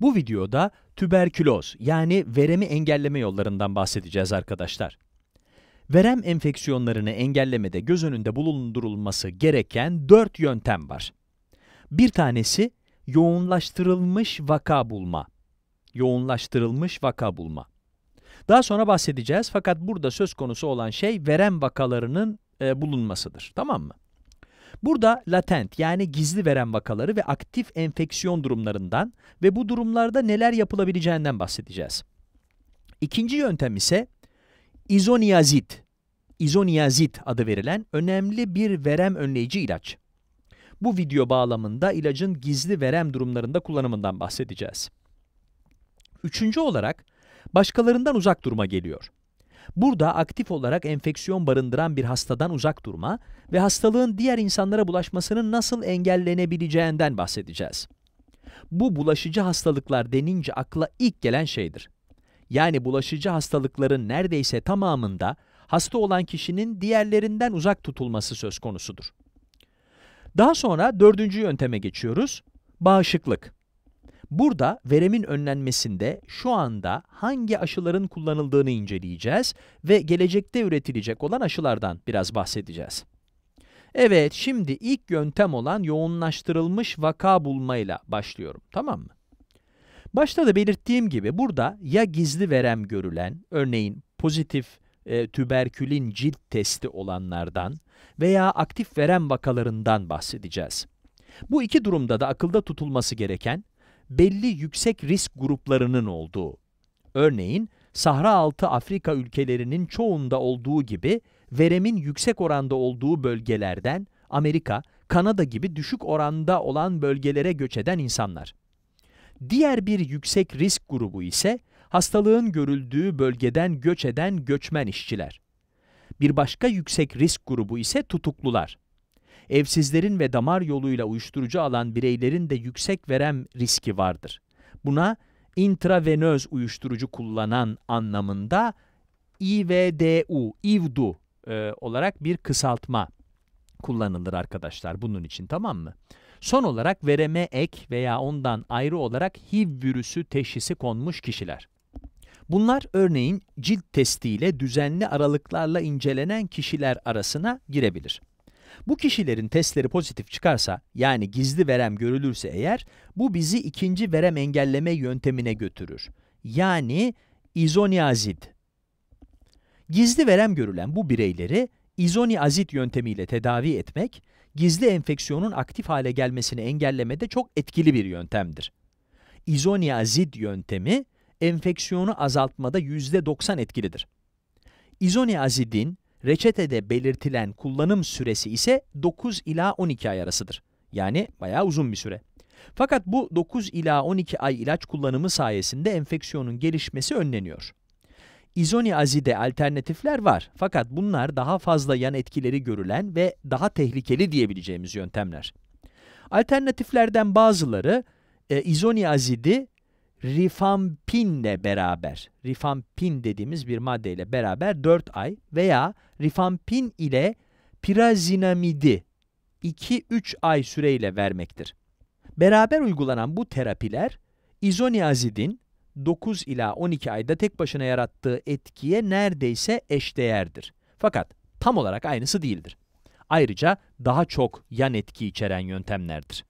Bu videoda tüberküloz yani veremi engelleme yollarından bahsedeceğiz arkadaşlar. Verem enfeksiyonlarını engellemede göz önünde bulundurulması gereken 4 yöntem var. Bir tanesi yoğunlaştırılmış vaka bulma. Yoğunlaştırılmış vaka bulma. Daha sonra bahsedeceğiz fakat burada söz konusu olan şey verem vakalarının e, bulunmasıdır. Tamam mı? Burada latent yani gizli veren vakaları ve aktif enfeksiyon durumlarından ve bu durumlarda neler yapılabileceğinden bahsedeceğiz. İkinci yöntem ise izoniazid, izoniazid adı verilen önemli bir verem önleyici ilaç. Bu video bağlamında ilacın gizli verem durumlarında kullanımından bahsedeceğiz. Üçüncü olarak başkalarından uzak durma geliyor. Burada aktif olarak enfeksiyon barındıran bir hastadan uzak durma ve hastalığın diğer insanlara bulaşmasının nasıl engellenebileceğinden bahsedeceğiz. Bu bulaşıcı hastalıklar denince akla ilk gelen şeydir. Yani bulaşıcı hastalıkların neredeyse tamamında hasta olan kişinin diğerlerinden uzak tutulması söz konusudur. Daha sonra dördüncü yönteme geçiyoruz. Bağışıklık. Burada veremin önlenmesinde şu anda hangi aşıların kullanıldığını inceleyeceğiz ve gelecekte üretilecek olan aşılardan biraz bahsedeceğiz. Evet, şimdi ilk yöntem olan yoğunlaştırılmış vaka bulmayla başlıyorum, tamam mı? Başta da belirttiğim gibi burada ya gizli verem görülen, örneğin pozitif e, tüberkülin cilt testi olanlardan veya aktif verem vakalarından bahsedeceğiz. Bu iki durumda da akılda tutulması gereken, belli yüksek risk gruplarının olduğu. Örneğin, Sahra altı Afrika ülkelerinin çoğunda olduğu gibi veremin yüksek oranda olduğu bölgelerden Amerika, Kanada gibi düşük oranda olan bölgelere göç eden insanlar. Diğer bir yüksek risk grubu ise hastalığın görüldüğü bölgeden göç eden göçmen işçiler. Bir başka yüksek risk grubu ise tutuklular evsizlerin ve damar yoluyla uyuşturucu alan bireylerin de yüksek verem riski vardır. Buna intravenöz uyuşturucu kullanan anlamında IVDU, IVDU e, olarak bir kısaltma kullanılır arkadaşlar bunun için tamam mı? Son olarak vereme ek veya ondan ayrı olarak HIV virüsü teşhisi konmuş kişiler. Bunlar örneğin cilt testiyle düzenli aralıklarla incelenen kişiler arasına girebilir. Bu kişilerin testleri pozitif çıkarsa, yani gizli verem görülürse eğer, bu bizi ikinci verem engelleme yöntemine götürür. Yani izoniazid. Gizli verem görülen bu bireyleri izoniazid yöntemiyle tedavi etmek, gizli enfeksiyonun aktif hale gelmesini engellemede çok etkili bir yöntemdir. İzoniazid yöntemi, enfeksiyonu azaltmada %90 etkilidir. İzoniazidin Reçetede belirtilen kullanım süresi ise 9 ila 12 ay arasıdır. Yani bayağı uzun bir süre. Fakat bu 9 ila 12 ay ilaç kullanımı sayesinde enfeksiyonun gelişmesi önleniyor. İzoniazide alternatifler var fakat bunlar daha fazla yan etkileri görülen ve daha tehlikeli diyebileceğimiz yöntemler. Alternatiflerden bazıları e, izoniazidi rifampinle beraber, rifampin dediğimiz bir maddeyle beraber 4 ay veya rifampin ile pirazinamidi 2-3 ay süreyle vermektir. Beraber uygulanan bu terapiler, izoniazidin 9 ila 12 ayda tek başına yarattığı etkiye neredeyse eşdeğerdir. Fakat tam olarak aynısı değildir. Ayrıca daha çok yan etki içeren yöntemlerdir.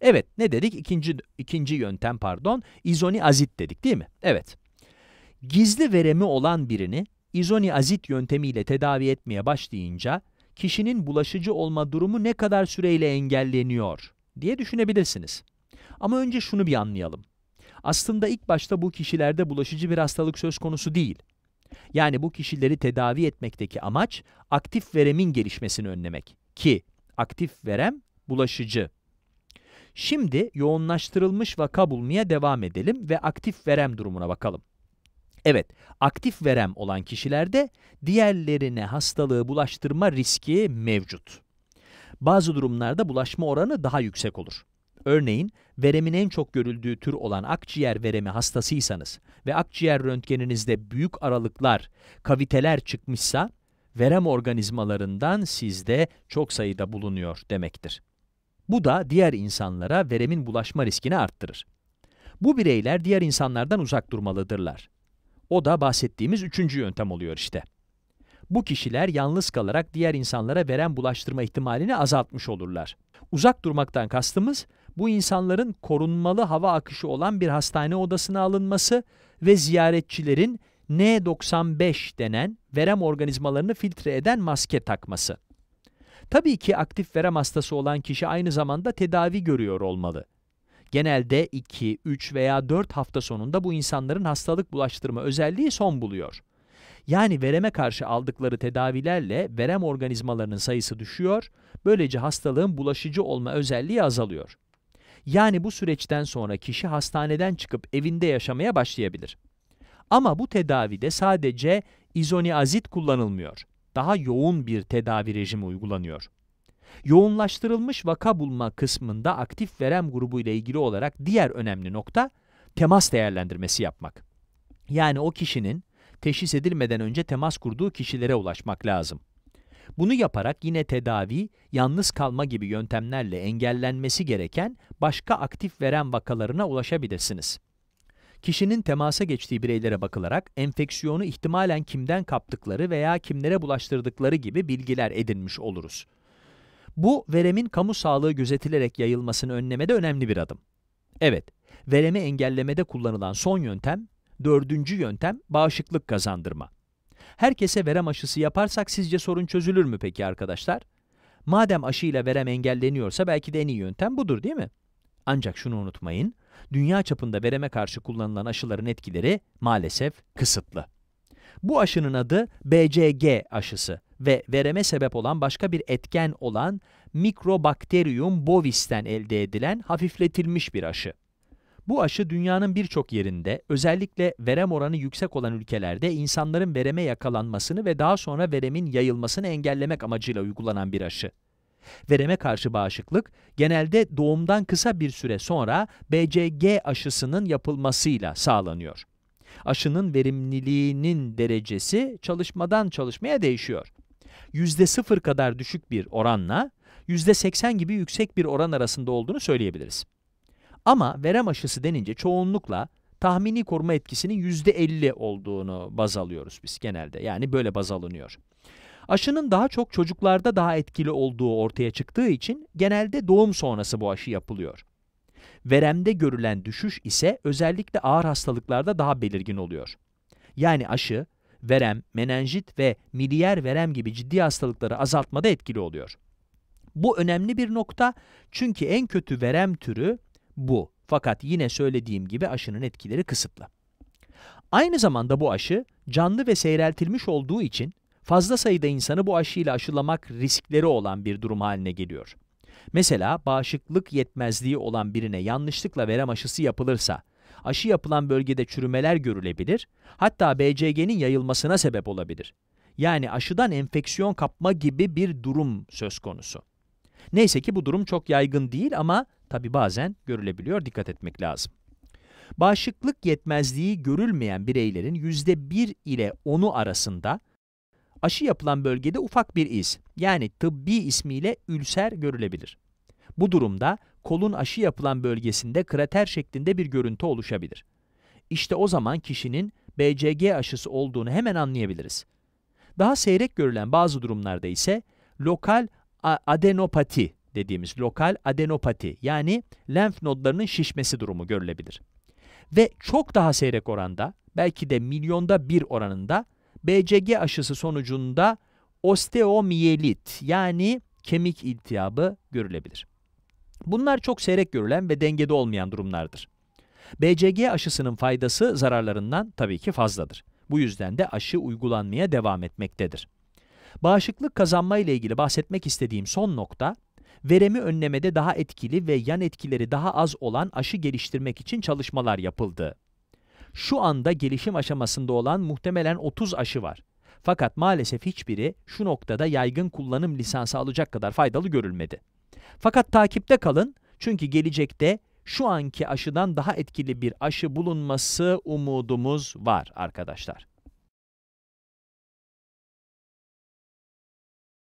Evet ne dedik? İkinci, ikinci yöntem pardon. İzoniazit dedik değil mi? Evet. Gizli veremi olan birini izoniazit yöntemiyle tedavi etmeye başlayınca kişinin bulaşıcı olma durumu ne kadar süreyle engelleniyor diye düşünebilirsiniz. Ama önce şunu bir anlayalım. Aslında ilk başta bu kişilerde bulaşıcı bir hastalık söz konusu değil. Yani bu kişileri tedavi etmekteki amaç aktif veremin gelişmesini önlemek ki aktif verem bulaşıcı Şimdi yoğunlaştırılmış vaka bulmaya devam edelim ve aktif verem durumuna bakalım. Evet, aktif verem olan kişilerde diğerlerine hastalığı bulaştırma riski mevcut. Bazı durumlarda bulaşma oranı daha yüksek olur. Örneğin, veremin en çok görüldüğü tür olan akciğer veremi hastasıysanız ve akciğer röntgeninizde büyük aralıklar, kaviteler çıkmışsa, verem organizmalarından sizde çok sayıda bulunuyor demektir. Bu da diğer insanlara veremin bulaşma riskini arttırır. Bu bireyler diğer insanlardan uzak durmalıdırlar. O da bahsettiğimiz üçüncü yöntem oluyor işte. Bu kişiler yalnız kalarak diğer insanlara verem bulaştırma ihtimalini azaltmış olurlar. Uzak durmaktan kastımız, bu insanların korunmalı hava akışı olan bir hastane odasına alınması ve ziyaretçilerin N95 denen verem organizmalarını filtre eden maske takması. Tabii ki aktif verem hastası olan kişi aynı zamanda tedavi görüyor olmalı. Genelde 2, 3 veya 4 hafta sonunda bu insanların hastalık bulaştırma özelliği son buluyor. Yani vereme karşı aldıkları tedavilerle verem organizmalarının sayısı düşüyor, böylece hastalığın bulaşıcı olma özelliği azalıyor. Yani bu süreçten sonra kişi hastaneden çıkıp evinde yaşamaya başlayabilir. Ama bu tedavide sadece izoniazid kullanılmıyor daha yoğun bir tedavi rejimi uygulanıyor. Yoğunlaştırılmış vaka bulma kısmında aktif verem grubu ile ilgili olarak diğer önemli nokta temas değerlendirmesi yapmak. Yani o kişinin teşhis edilmeden önce temas kurduğu kişilere ulaşmak lazım. Bunu yaparak yine tedavi, yalnız kalma gibi yöntemlerle engellenmesi gereken başka aktif veren vakalarına ulaşabilirsiniz kişinin temasa geçtiği bireylere bakılarak enfeksiyonu ihtimalen kimden kaptıkları veya kimlere bulaştırdıkları gibi bilgiler edinmiş oluruz. Bu, veremin kamu sağlığı gözetilerek yayılmasını önlemede önemli bir adım. Evet, veremi engellemede kullanılan son yöntem, dördüncü yöntem bağışıklık kazandırma. Herkese verem aşısı yaparsak sizce sorun çözülür mü peki arkadaşlar? Madem aşıyla verem engelleniyorsa belki de en iyi yöntem budur değil mi? Ancak şunu unutmayın, dünya çapında vereme karşı kullanılan aşıların etkileri maalesef kısıtlı. Bu aşının adı BCG aşısı ve vereme sebep olan başka bir etken olan Mikrobakterium bovis'ten elde edilen hafifletilmiş bir aşı. Bu aşı dünyanın birçok yerinde, özellikle verem oranı yüksek olan ülkelerde insanların vereme yakalanmasını ve daha sonra veremin yayılmasını engellemek amacıyla uygulanan bir aşı. Vereme karşı bağışıklık genelde doğumdan kısa bir süre sonra BCG aşısının yapılmasıyla sağlanıyor. Aşının verimliliğinin derecesi çalışmadan çalışmaya değişiyor. %0 kadar düşük bir oranla %80 gibi yüksek bir oran arasında olduğunu söyleyebiliriz. Ama verem aşısı denince çoğunlukla tahmini koruma etkisinin %50 olduğunu baz alıyoruz biz genelde. Yani böyle baz alınıyor. Aşının daha çok çocuklarda daha etkili olduğu ortaya çıktığı için genelde doğum sonrası bu aşı yapılıyor. Veremde görülen düşüş ise özellikle ağır hastalıklarda daha belirgin oluyor. Yani aşı, verem, menenjit ve miliyer verem gibi ciddi hastalıkları azaltmada etkili oluyor. Bu önemli bir nokta çünkü en kötü verem türü bu. Fakat yine söylediğim gibi aşının etkileri kısıtlı. Aynı zamanda bu aşı canlı ve seyreltilmiş olduğu için Fazla sayıda insanı bu aşıyla aşılamak riskleri olan bir durum haline geliyor. Mesela bağışıklık yetmezliği olan birine yanlışlıkla verem aşısı yapılırsa, aşı yapılan bölgede çürümeler görülebilir, hatta BCG'nin yayılmasına sebep olabilir. Yani aşıdan enfeksiyon kapma gibi bir durum söz konusu. Neyse ki bu durum çok yaygın değil ama tabi bazen görülebiliyor, dikkat etmek lazım. Bağışıklık yetmezliği görülmeyen bireylerin %1 ile 10'u arasında aşı yapılan bölgede ufak bir iz yani tıbbi ismiyle ülser görülebilir. Bu durumda kolun aşı yapılan bölgesinde krater şeklinde bir görüntü oluşabilir. İşte o zaman kişinin BCG aşısı olduğunu hemen anlayabiliriz. Daha seyrek görülen bazı durumlarda ise lokal adenopati dediğimiz lokal adenopati yani lenf nodlarının şişmesi durumu görülebilir. Ve çok daha seyrek oranda belki de milyonda bir oranında BCG aşısı sonucunda osteomiyelit yani kemik iltihabı görülebilir. Bunlar çok seyrek görülen ve dengede olmayan durumlardır. BCG aşısının faydası zararlarından tabii ki fazladır. Bu yüzden de aşı uygulanmaya devam etmektedir. Bağışıklık kazanma ile ilgili bahsetmek istediğim son nokta, veremi önlemede daha etkili ve yan etkileri daha az olan aşı geliştirmek için çalışmalar yapıldı şu anda gelişim aşamasında olan muhtemelen 30 aşı var. Fakat maalesef hiçbiri şu noktada yaygın kullanım lisansı alacak kadar faydalı görülmedi. Fakat takipte kalın çünkü gelecekte şu anki aşıdan daha etkili bir aşı bulunması umudumuz var arkadaşlar.